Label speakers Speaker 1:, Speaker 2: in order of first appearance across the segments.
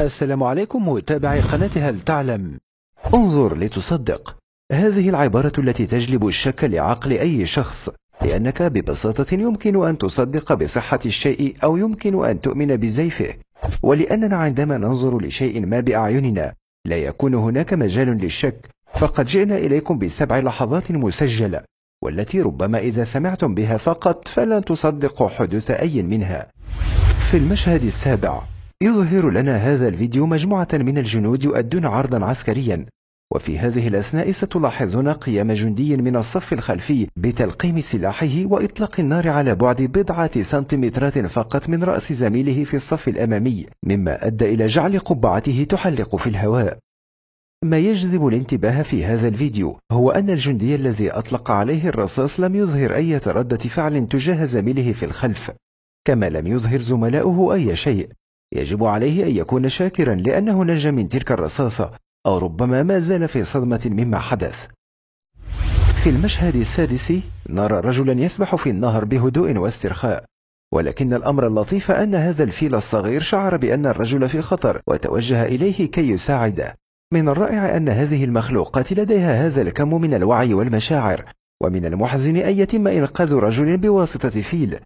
Speaker 1: السلام عليكم متابعي قناة هل تعلم انظر لتصدق هذه العبارة التي تجلب الشك لعقل أي شخص لأنك ببساطة يمكن أن تصدق بصحة الشيء أو يمكن أن تؤمن بزيفه ولأننا عندما ننظر لشيء ما بأعيننا لا يكون هناك مجال للشك فقد جئنا إليكم بسبع لحظات مسجلة والتي ربما إذا سمعتم بها فقط فلن تصدقوا حدوث أي منها في المشهد السابع يظهر لنا هذا الفيديو مجموعة من الجنود يؤدون عرضا عسكريا وفي هذه الأثناء ستلاحظون قيام جندي من الصف الخلفي بتلقيم سلاحه وإطلاق النار على بعد بضعة سنتيمترات فقط من رأس زميله في الصف الأمامي مما أدى إلى جعل قبعته تحلق في الهواء ما يجذب الانتباه في هذا الفيديو هو أن الجندي الذي أطلق عليه الرصاص لم يظهر أي ردة فعل تجاه زميله في الخلف كما لم يظهر زملاؤه أي شيء يجب عليه أن يكون شاكرا لأنه نجا من تلك الرصاصة أو ربما ما زال في صدمة مما حدث في المشهد السادس نرى رجلا يسبح في النهر بهدوء واسترخاء ولكن الأمر اللطيف أن هذا الفيل الصغير شعر بأن الرجل في خطر وتوجه إليه كي يساعده من الرائع أن هذه المخلوقات لديها هذا الكم من الوعي والمشاعر ومن المحزن أن يتم إنقاذ رجل بواسطة فيل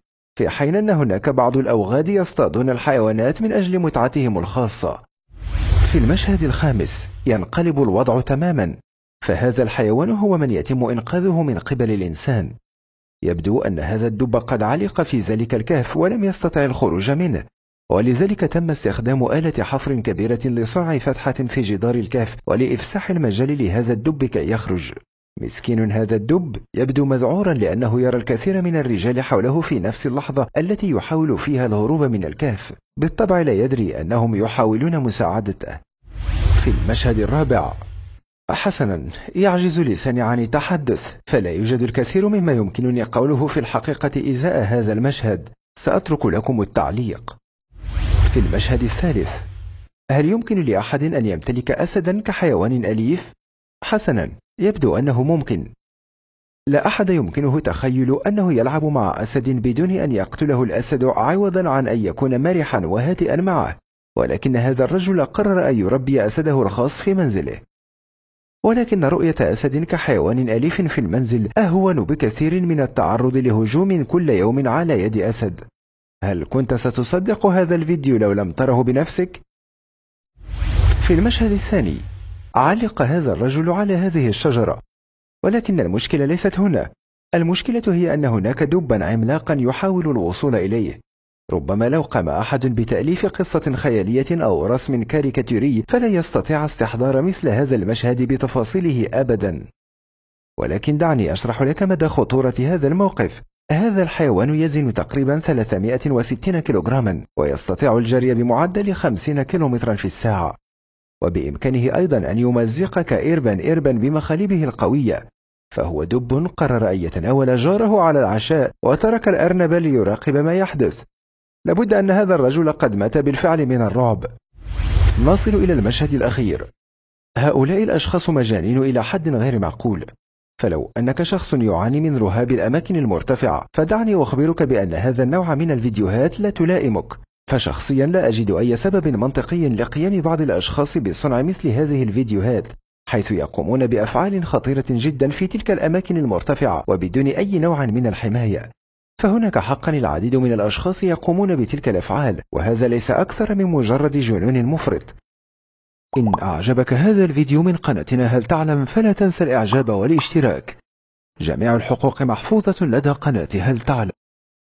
Speaker 1: في حين أن هناك بعض الأوغاد يصطادون الحيوانات من أجل متعتهم الخاصة في المشهد الخامس ينقلب الوضع تماما فهذا الحيوان هو من يتم إنقاذه من قبل الإنسان يبدو أن هذا الدب قد علق في ذلك الكهف ولم يستطع الخروج منه ولذلك تم استخدام آلة حفر كبيرة لصنع فتحة في جدار الكهف ولإفساح المجال لهذا الدب كي يخرج مسكين هذا الدب يبدو مذعورا لأنه يرى الكثير من الرجال حوله في نفس اللحظة التي يحاول فيها الهروب من الكهف بالطبع لا يدري أنهم يحاولون مساعدته في المشهد الرابع حسنا يعجز لساني عن التحدث فلا يوجد الكثير مما يمكنني قوله في الحقيقة إزاء هذا المشهد سأترك لكم التعليق في المشهد الثالث هل يمكن لأحد أن يمتلك أسدا كحيوان أليف؟ حسنا يبدو أنه ممكن لا أحد يمكنه تخيل أنه يلعب مع أسد بدون أن يقتله الأسد عوضا عن أن يكون مرحا وهادئا معه ولكن هذا الرجل قرر أن يربي أسده الخاص في منزله ولكن رؤية أسد كحيوان أليف في المنزل أهون بكثير من التعرض لهجوم كل يوم على يد أسد هل كنت ستصدق هذا الفيديو لو لم تره بنفسك؟ في المشهد الثاني علق هذا الرجل على هذه الشجرة ولكن المشكلة ليست هنا المشكلة هي أن هناك دبا عملاقا يحاول الوصول إليه ربما لو قام أحد بتأليف قصة خيالية أو رسم كاريكاتوري فلا يستطيع استحضار مثل هذا المشهد بتفاصيله أبدا ولكن دعني أشرح لك مدى خطورة هذا الموقف هذا الحيوان يزن تقريبا 360 كيلوغراما ويستطيع الجري بمعدل 50 كيلومترا في الساعة وبإمكانه أيضا أن يمزقك إربا إربا بمخالبه القوية فهو دب قرر أن يتناول جاره على العشاء وترك الأرنب ليراقب ما يحدث لابد أن هذا الرجل قد مات بالفعل من الرعب نصل إلى المشهد الأخير هؤلاء الأشخاص مجانين إلى حد غير معقول فلو أنك شخص يعاني من رهاب الأماكن المرتفعة فدعني أخبرك بأن هذا النوع من الفيديوهات لا تلائمك فشخصيا لا أجد أي سبب منطقي لقيام بعض الأشخاص بصنع مثل هذه الفيديوهات حيث يقومون بأفعال خطيرة جدا في تلك الأماكن المرتفعة وبدون أي نوع من الحماية فهناك حقا العديد من الأشخاص يقومون بتلك الأفعال وهذا ليس أكثر من مجرد جنون مفرط إن أعجبك هذا الفيديو من قناتنا هل تعلم فلا تنسى الإعجاب والاشتراك جميع الحقوق محفوظة لدى قناة هل تعلم